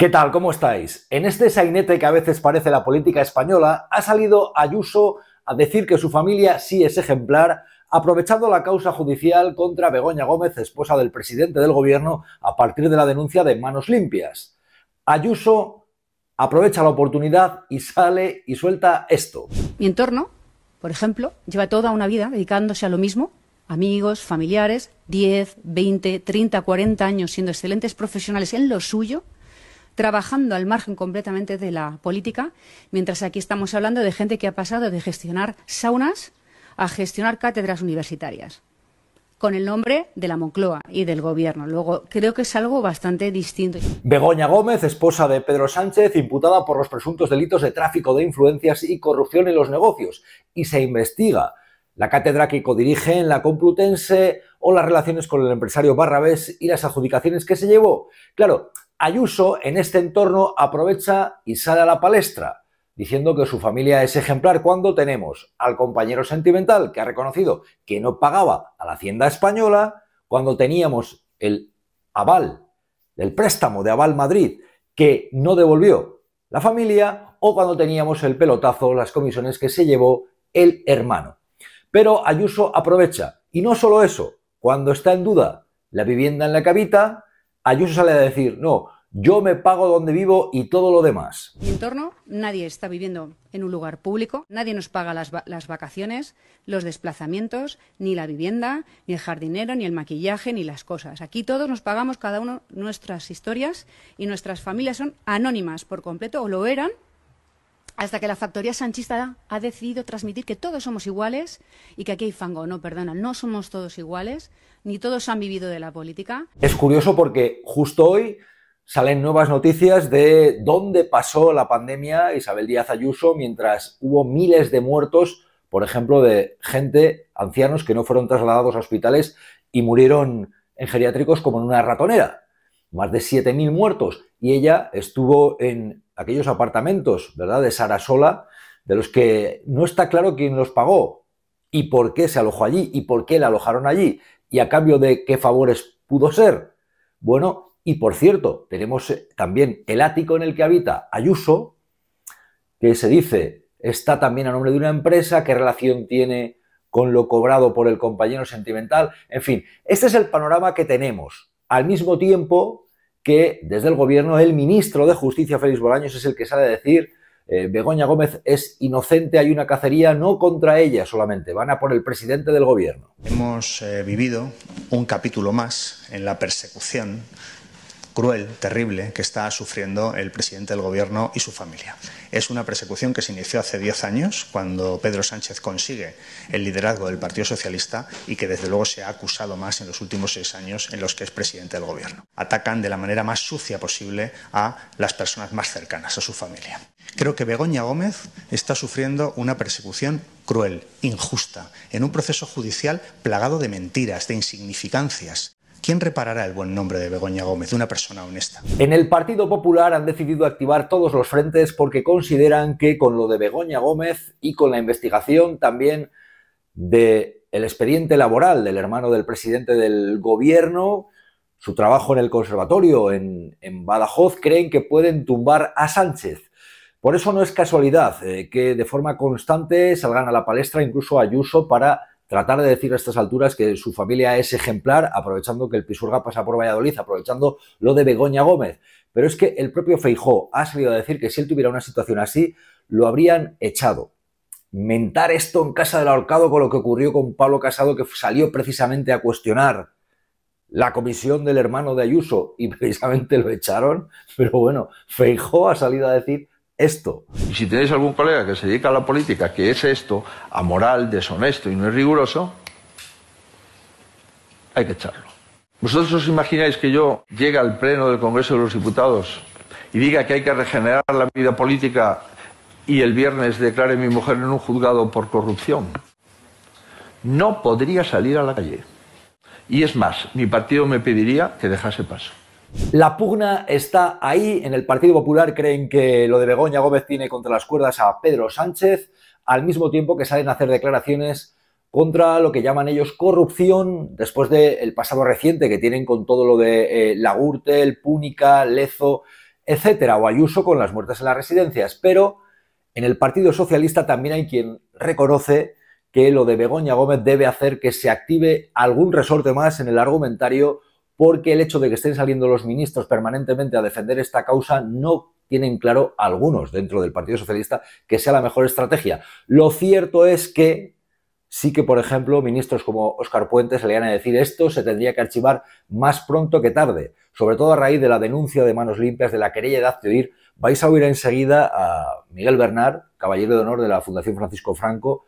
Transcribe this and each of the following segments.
¿Qué tal? ¿Cómo estáis? En este sainete que a veces parece la política española, ha salido Ayuso a decir que su familia sí es ejemplar, aprovechando la causa judicial contra Begoña Gómez, esposa del presidente del gobierno, a partir de la denuncia de manos limpias. Ayuso aprovecha la oportunidad y sale y suelta esto. Mi entorno, por ejemplo, lleva toda una vida dedicándose a lo mismo, amigos, familiares, 10, 20, 30, 40 años siendo excelentes profesionales en lo suyo trabajando al margen completamente de la política, mientras aquí estamos hablando de gente que ha pasado de gestionar saunas a gestionar cátedras universitarias con el nombre de la Moncloa y del gobierno. Luego, creo que es algo bastante distinto. Begoña Gómez, esposa de Pedro Sánchez, imputada por los presuntos delitos de tráfico de influencias y corrupción en los negocios, y se investiga la cátedra que codirige en la Complutense o las relaciones con el empresario Barrabés y las adjudicaciones que se llevó. Claro, Ayuso en este entorno aprovecha y sale a la palestra, diciendo que su familia es ejemplar cuando tenemos al compañero sentimental que ha reconocido que no pagaba a la Hacienda Española, cuando teníamos el aval, el préstamo de Aval Madrid que no devolvió la familia, o cuando teníamos el pelotazo, las comisiones que se llevó el hermano. Pero Ayuso aprovecha, y no solo eso, cuando está en duda la vivienda en la cabita, Ayuso sale a decir, no, yo me pago donde vivo y todo lo demás. Mi entorno, nadie está viviendo en un lugar público, nadie nos paga las, las, vacaciones, los desplazamientos, ni la vivienda, ni el jardinero, ni el maquillaje, ni las cosas. Aquí todos nos pagamos cada uno nuestras historias y nuestras familias son anónimas por completo, o lo eran, hasta que la factoría sanchista ha decidido transmitir que todos somos iguales y que aquí hay fango. No, perdona, no somos todos iguales, ni todos han vivido de la política. Es curioso porque justo hoy salen nuevas noticias de dónde pasó la pandemia Isabel Díaz Ayuso mientras hubo miles de muertos, por ejemplo, de gente, ancianos que no fueron trasladados a hospitales y murieron en geriátricos como en una ratonera. Más de 7.000 muertos. Y ella estuvo en aquellos apartamentos, ¿verdad?, de Sarasola, de los que no está claro quién los pagó y por qué se alojó allí y por qué la alojaron allí y a cambio de qué favores pudo ser. Bueno, y por cierto, tenemos eh, también el ático en el que habita Ayuso, que se dice está también a nombre de una empresa, qué relación tiene con lo cobrado por el compañero sentimental. En fin, este es el panorama que tenemos. Al mismo tiempo que desde el gobierno el ministro de Justicia, Félix Bolaños, es el que sale a decir eh, Begoña Gómez es inocente, hay una cacería no contra ella solamente, van a por el presidente del gobierno. Hemos eh, vivido un capítulo más en la persecución cruel, terrible, que está sufriendo el presidente del gobierno y su familia. Es una persecución que se inició hace 10 años, cuando Pedro Sánchez consigue el liderazgo del Partido Socialista y que desde luego se ha acusado más en los últimos seis años en los que es presidente del gobierno. Atacan de la manera más sucia posible a las personas más cercanas, a su familia. Creo que Begoña Gómez está sufriendo una persecución cruel, injusta, en un proceso judicial plagado de mentiras, de insignificancias, ¿Quién reparará el buen nombre de Begoña Gómez, una persona honesta? En el Partido Popular han decidido activar todos los frentes porque consideran que con lo de Begoña Gómez y con la investigación también del expediente laboral del hermano del presidente del gobierno, su trabajo en el conservatorio en, Badajoz, creen que pueden tumbar a Sánchez. Por eso no es casualidad eh, que de forma constante salgan a la palestra incluso Ayuso para tratar de decir a estas alturas que su familia es ejemplar, aprovechando que el Pisurga pasa por Valladolid, aprovechando lo de Begoña Gómez. Pero es que el propio Feijó ha salido a decir que si él tuviera una situación así, lo habrían echado. Mentar esto en casa del ahorcado con lo que ocurrió con Pablo Casado, que salió precisamente a cuestionar la comisión del hermano de Ayuso y precisamente lo echaron. Pero bueno, Feijó ha salido a decir esto. Y si tenéis algún colega que se dedica a la política, que es esto, amoral, deshonesto y no es riguroso, hay que echarlo. ¿Vosotros os imagináis que yo llegue al Pleno del Congreso de los Diputados y diga que hay que regenerar la vida política y el viernes declare mi mujer en un juzgado por corrupción? No podría salir a la calle. Y es más, mi partido me pediría que dejase paso. La pugna está ahí. En el Partido Popular creen que lo de Begoña Gómez tiene contra las cuerdas a Pedro Sánchez, al mismo tiempo que salen a hacer declaraciones contra lo que llaman ellos corrupción, después del pasado reciente que tienen con todo lo de eh, Lagurte, Lagurtel, Púnica, Lezo, etcétera, o Ayuso con las muertes en las residencias. Pero en el Partido Socialista también hay quien reconoce que lo de Begoña Gómez debe hacer que se active algún resorte más en el argumentario porque el hecho de que estén saliendo los ministros permanentemente a defender esta causa no tienen claro algunos dentro del Partido Socialista que sea la mejor estrategia. Lo cierto es que sí que, por ejemplo, ministros como Óscar Puente van a decir esto se tendría que archivar más pronto que tarde, sobre todo a raíz de la denuncia de manos limpias de la querella de oír. Vais a oír enseguida a Miguel Bernard, caballero de honor de la Fundación Francisco Franco,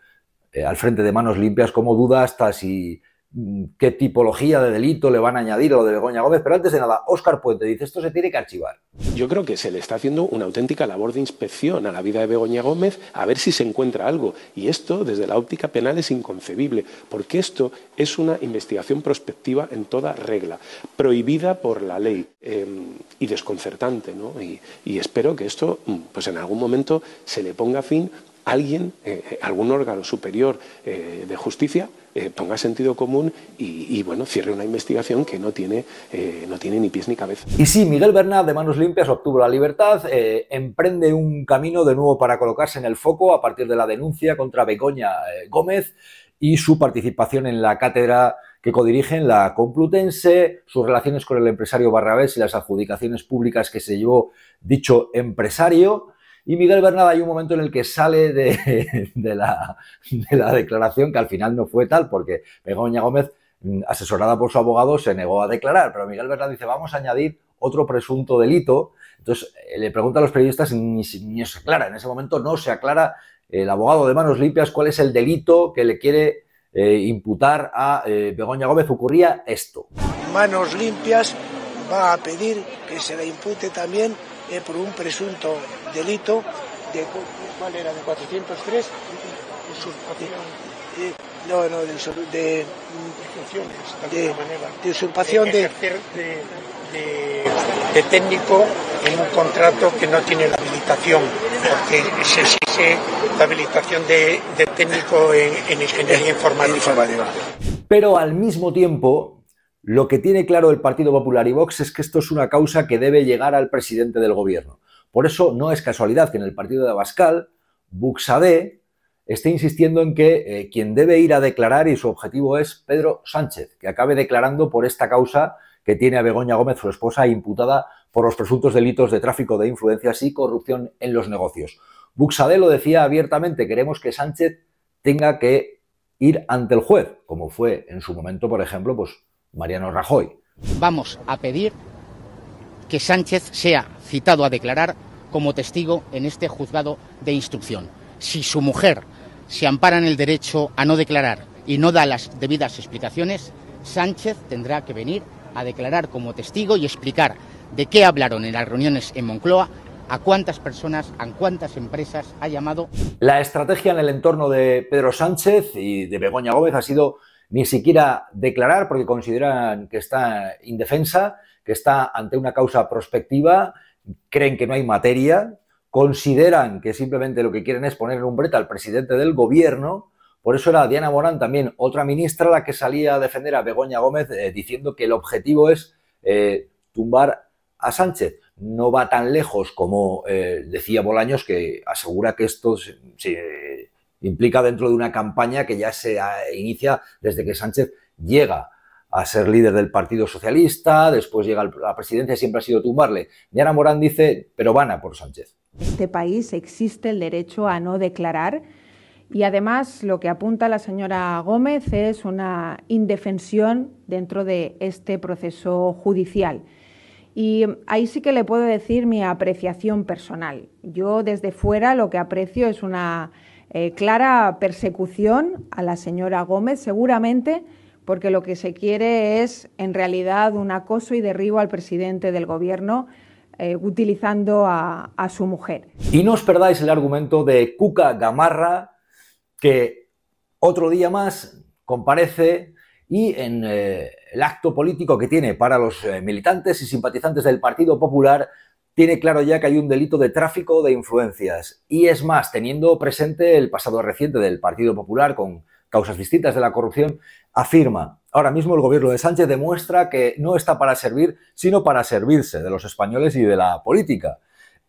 eh, al frente de manos limpias, como duda hasta si Mm, qué tipología de delito le van a añadir a lo de Begoña Gómez, pero antes de nada, Óscar Puente dice, esto se tiene que archivar. Yo creo que se le está haciendo una auténtica labor de inspección a la vida de Begoña Gómez a ver si se encuentra algo. Y esto, desde la óptica penal, es inconcebible, porque esto es una investigación prospectiva en toda regla, prohibida por la ley em, y desconcertante. ¿no? Y, espero que esto, mm, pues en algún momento, se le ponga fin a alguien, eh, eh, algún órgano superior eh, de justicia eh, ponga sentido común y, bueno, cierre una investigación que no tiene, eh, no tiene ni pies ni cabeza. Y sí, Miguel Bernard, de Manos Limpias obtuvo la libertad, eh, emprende un camino de nuevo para colocarse en el foco a partir de la denuncia contra Begoña Gómez y su participación en la cátedra que codirigen la Complutense, sus relaciones con el empresario Barrabés y las adjudicaciones públicas que se llevó dicho empresario. Y Miguel Bernal hay un momento en el que sale de, la, declaración, que al final no fue tal, porque Begoña Gómez, mm, asesorada por su abogado, se negó a declarar. Pero Miguel Bernal dice, vamos a añadir otro presunto delito. Entonces eh, le pregunta a los periodistas, ni, ni se aclara, en ese momento no se aclara el abogado de manos limpias cuál es el delito que le quiere eh, imputar a eh, Begoña Gómez. Ocurría esto. Manos limpias va a pedir que se le impute también eh, por un presunto delito de, ¿cuál era? De 403. Eh, no, no, de, usurpación de, técnico en un contrato que no tiene la habilitación, porque se exige la habilitación de, técnico en, en ingeniería informática. Pero al mismo tiempo, lo que tiene claro el Partido Popular y Vox es que esto es una causa que debe llegar al presidente del gobierno. Por eso no es casualidad que en el partido de Abascal, Buxadé esté insistiendo en que eh, quien debe ir a declarar y su objetivo es Pedro Sánchez, que acabe declarando por esta causa que tiene a Begoña Gómez, su esposa, imputada por los presuntos delitos de tráfico de influencias y corrupción en los negocios. Buxadé lo decía abiertamente, queremos que Sánchez tenga que ir ante el juez, como fue en su momento, por ejemplo, pues Mariano Rajoy. Vamos a pedir que Sánchez sea citado a declarar como testigo en este juzgado de instrucción. Si su mujer se ampara en el derecho a no declarar y no da las debidas explicaciones, Sánchez tendrá que venir a declarar como testigo y explicar de qué hablaron en las reuniones en Moncloa, a cuántas personas, a cuántas empresas ha llamado. La estrategia en el entorno de Pedro Sánchez y de Begoña Gómez ha sido ni siquiera declarar porque consideran que está indefensa, que está ante una causa prospectiva, creen que no hay materia, consideran que simplemente lo que quieren es poner en un brete al presidente del gobierno. Por eso era Diana Morán también otra ministra la que salía a defender a Begoña Gómez eh, diciendo que el objetivo es eh, tumbar a Sánchez. No va tan lejos como eh, decía Bolaños, que asegura que esto se, implica dentro de una campaña que ya se ah, inicia desde que Sánchez llega a ser líder del Partido Socialista, después llega a la presidencia, siempre ha sido tumbarle. Diana Morán dice, pero van a por Sánchez. En este país existe el derecho a no declarar y además lo que apunta la señora Gómez es una indefensión dentro de este proceso judicial. Y ahí sí que le puedo decir mi apreciación personal. Yo desde fuera lo que aprecio es una eh, clara persecución a la señora Gómez, seguramente porque lo que se quiere es, en realidad, un acoso y derribo al presidente del Gobierno eh, utilizando a, su mujer. Y no os perdáis el argumento de Cuca Gamarra, que otro día más comparece y en eh, el acto político que tiene para los militantes y simpatizantes del Partido Popular tiene claro ya que hay un delito de tráfico de influencias. Y es más, teniendo presente el pasado reciente del Partido Popular con causas distintas de la corrupción, afirma, ahora mismo el gobierno de Sánchez demuestra que no está para servir, sino para servirse de los españoles y de la política.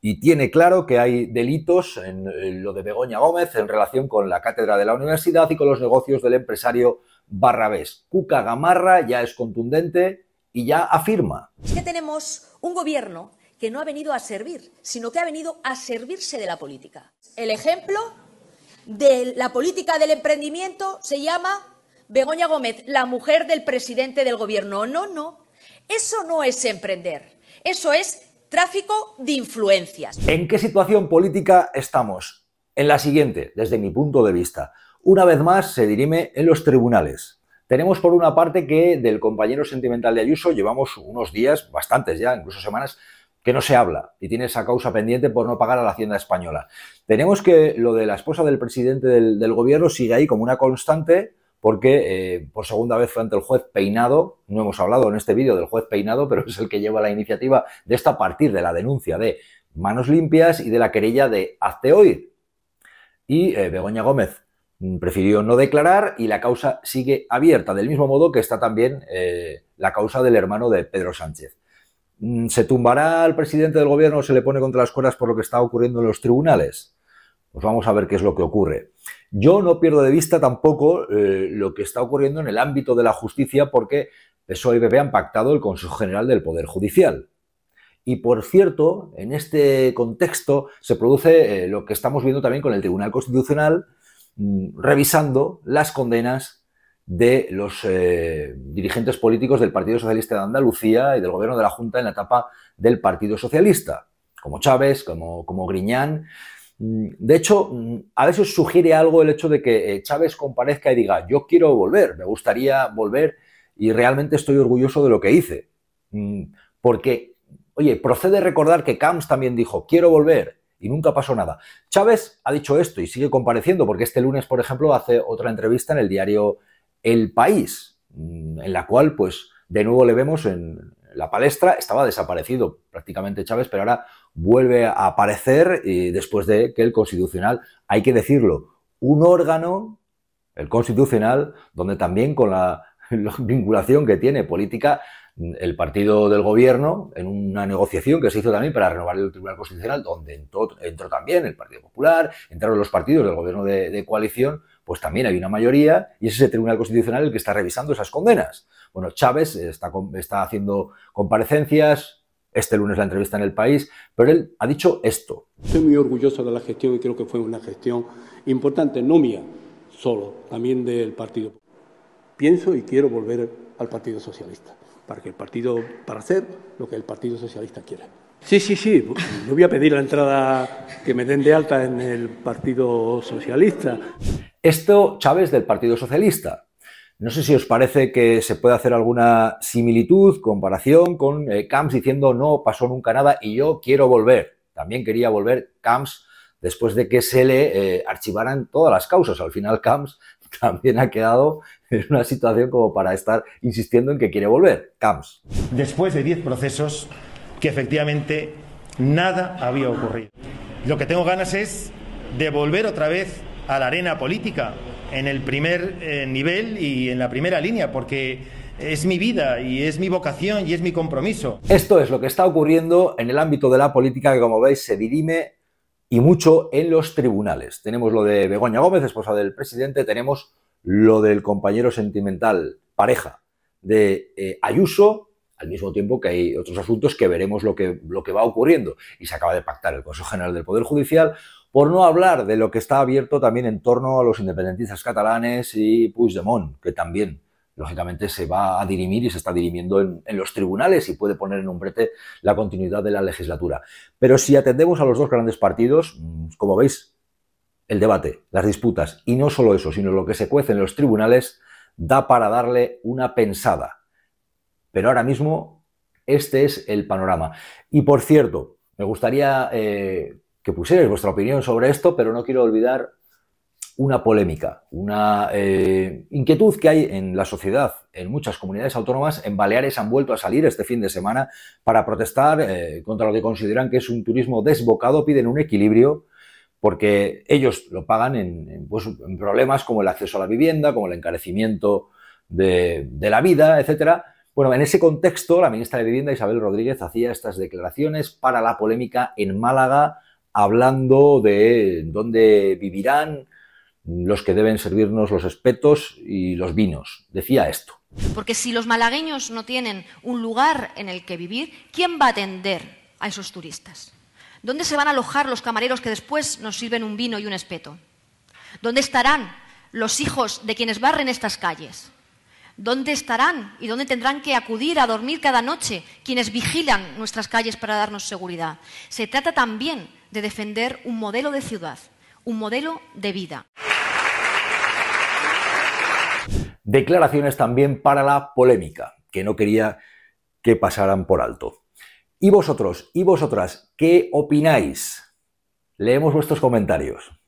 Y tiene claro que hay delitos en lo de Begoña Gómez en relación con la cátedra de la universidad y con los negocios del empresario Barrabés. Cuca Gamarra ya es contundente y ya afirma. Es que tenemos un gobierno que no ha venido a servir, sino que ha venido a servirse de la política. El ejemplo de la política del emprendimiento se llama Begoña Gómez, la mujer del presidente del gobierno. No, no, eso no es emprender, eso es tráfico de influencias. ¿En qué situación política estamos? En la siguiente, desde mi punto de vista. Una vez más se dirime en los tribunales. Tenemos por una parte que del compañero sentimental de Ayuso llevamos unos días, bastantes ya, incluso semanas, que no se habla y tiene esa causa pendiente por no pagar a la Hacienda Española. Tenemos que lo de la esposa del presidente del, gobierno sigue ahí como una constante porque eh, por segunda vez fue ante el juez Peinado, no hemos hablado en este vídeo del juez Peinado, pero es el que lleva la iniciativa de esta a partir de la denuncia de Manos Limpias y de la querella de Hazte hoy. Y eh, Begoña Gómez prefirió no declarar y la causa sigue abierta, del mismo modo que está también eh, la causa del hermano de Pedro Sánchez. Mm, ¿Se tumbará al presidente del gobierno o se le pone contra las cuerdas por lo que está ocurriendo en los tribunales? Pues vamos a ver qué es lo que ocurre. Yo no pierdo de vista tampoco eh, lo que está ocurriendo en el ámbito de la justicia porque PSOE y PP han pactado el Consejo General del Poder Judicial. Y por cierto, en este contexto se produce eh, lo que estamos viendo también con el Tribunal Constitucional mm, revisando las condenas de los eh, dirigentes políticos del Partido Socialista de Andalucía y del gobierno de la Junta en la etapa del Partido Socialista, como Chávez, como, como Griñán. Mm, de hecho, mm, a veces sugiere algo el hecho de que eh, Chávez comparezca y diga, yo quiero volver, me gustaría volver y realmente estoy orgulloso de lo que hice. Mm, porque, oye, procede recordar que Camps también dijo, quiero volver, y nunca pasó nada. Chávez ha dicho esto y sigue compareciendo, porque este lunes, por ejemplo, hace otra entrevista en el diario el país, mm, en la cual, pues, de nuevo le vemos en la palestra, estaba desaparecido prácticamente Chávez, pero ahora vuelve a aparecer y después de que el Constitucional, hay que decirlo, un órgano, el Constitucional, donde también con la, vinculación que tiene política, mm, el partido del gobierno en una negociación que se hizo también para renovar el Tribunal Constitucional, donde entró, entró también el Partido Popular, entraron los partidos del gobierno de coalición, pues también hay una mayoría y es ese Tribunal Constitucional el que está revisando esas condenas. Bueno, Chávez está, está haciendo comparecencias, este lunes la entrevista en el país, pero él ha dicho esto. Estoy muy orgulloso de la gestión y creo que fue una gestión importante, no mía solo, también del partido. Pienso y quiero volver al Partido Socialista, para que el partido, para hacer lo que el Partido Socialista quiere. Sí, sí, sí, yo voy a pedir la entrada que me den de alta en el Partido Socialista. Esto Chávez del Partido Socialista. No sé si os parece que se puede hacer alguna similitud, comparación con eh, Camps diciendo no pasó nunca nada y yo quiero volver. También quería volver Camps después de que se le eh, archivaran todas las causas. Al final Camps también ha quedado en una situación como para estar insistiendo en que quiere volver. Camps. Después de 10 procesos, que efectivamente nada había ocurrido. Lo que tengo ganas es de volver otra vez a la arena política en el primer eh, nivel y en la primera línea, porque es mi vida y es mi vocación y es mi compromiso. Esto es lo que está ocurriendo en el ámbito de la política que, como veis, se dirime y mucho en los tribunales. Tenemos lo de Begoña Gómez, esposa del presidente, tenemos lo del compañero sentimental, pareja de eh, Ayuso, al mismo tiempo que hay otros asuntos que veremos lo que, lo que va ocurriendo. Y se acaba de pactar el Consejo General del Poder Judicial por no hablar de lo que está abierto también en torno a los independentistas catalanes y Puigdemont, que también, lógicamente, se va a dirimir y se está dirimiendo en, los tribunales y puede poner en un brete la continuidad de la legislatura. Pero si atendemos a los dos grandes partidos, mm, como veis, el debate, las disputas, y no solo eso, sino lo que se cuece en los tribunales, da para darle una pensada. Pero ahora mismo este es el panorama. Y por cierto, me gustaría eh, que pusierais vuestra opinión sobre esto, pero no quiero olvidar una polémica, una eh, inquietud que hay en la sociedad, en muchas comunidades autónomas. En Baleares han vuelto a salir este fin de semana para protestar eh, contra lo que consideran que es un turismo desbocado, piden un equilibrio porque ellos lo pagan pues, en, problemas como el acceso a la vivienda, como el encarecimiento de, de la vida, etcétera. Bueno, en ese contexto, la ministra de Vivienda, Isabel Rodríguez, hacía estas declaraciones para la polémica en Málaga hablando de dónde vivirán los que deben servirnos los espetos y los vinos. Decía esto. Porque si los malagueños no tienen un lugar en el que vivir, ¿quién va a atender a esos turistas? ¿Dónde se van a alojar los camareros que después nos sirven un vino y un espeto? ¿Dónde estarán los hijos de quienes barren estas calles? ¿Dónde estarán y dónde tendrán que acudir a dormir cada noche quienes vigilan nuestras calles para darnos seguridad? Se trata también de defender un modelo de ciudad, un modelo de vida. Declaraciones también para la polémica, que no quería que pasaran por alto. ¿Y vosotros y vosotras qué opináis? Leemos vuestros comentarios.